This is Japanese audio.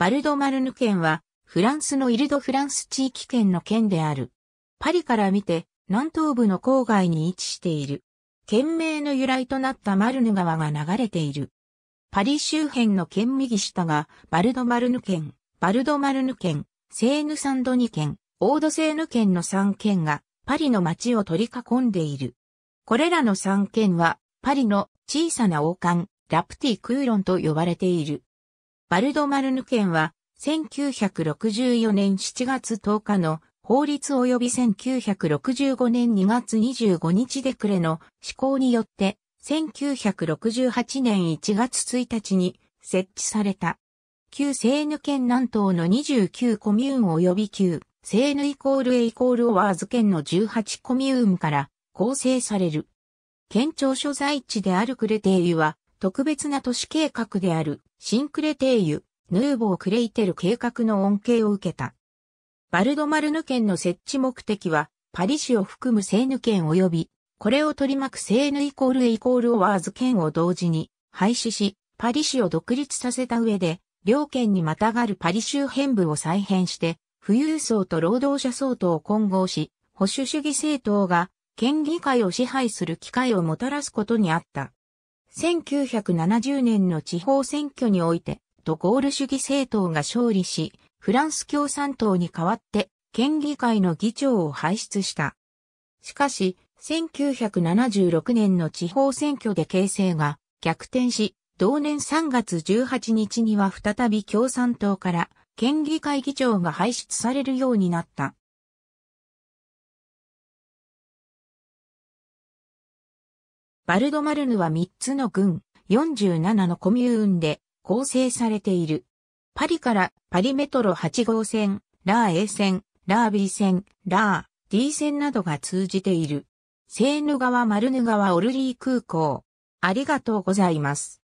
バルドマルヌ県は、フランスのイルドフランス地域圏の県である。パリから見て、南東部の郊外に位置している。県名の由来となったマルヌ川が流れている。パリ周辺の県右下が、バルドマルヌ県、バルドマルヌ県、セーヌサンドニ県、オードセーヌ県の3県が、パリの街を取り囲んでいる。これらの3県は、パリの小さな王冠、ラプティクーロンと呼ばれている。バルドマルヌ県は、1964年7月10日の法律及び1965年2月25日デクレの施行によって、1968年1月1日に設置された。旧セーヌ県南東の29コミューン及び旧セーヌイコールエイコールオワーズ県の18コミューンから構成される。県庁所在地であるクレテイユは特別な都市計画であるシンクレテイユ、ヌーボー・クレイテル計画の恩恵を受けた。バルドマルヌ県の設置目的は、パリ市を含むセーヌ県及び、これを取り巻くセーヌイコールイコールオワーズ県を同時に廃止し、パリ市を独立させた上で、両県にまたがるパリ周辺部を再編して、富裕層と労働者層とを混合し、保守主義政党が県議会を支配する機会をもたらすことにあった。1970年の地方選挙において、ドゴール主義政党が勝利し、フランス共産党に代わって、県議会の議長を輩出した。しかし、1976年の地方選挙で形勢が逆転し、同年3月18日には再び共産党から県議会議長が輩出されるようになった。バルドマルヌは3つの郡、47のコミューンで構成されている。パリからパリメトロ8号線、ラー A 線、ラー B 線、ラー D 線などが通じている。セーヌ川マルヌ川オルリー空港。ありがとうございます。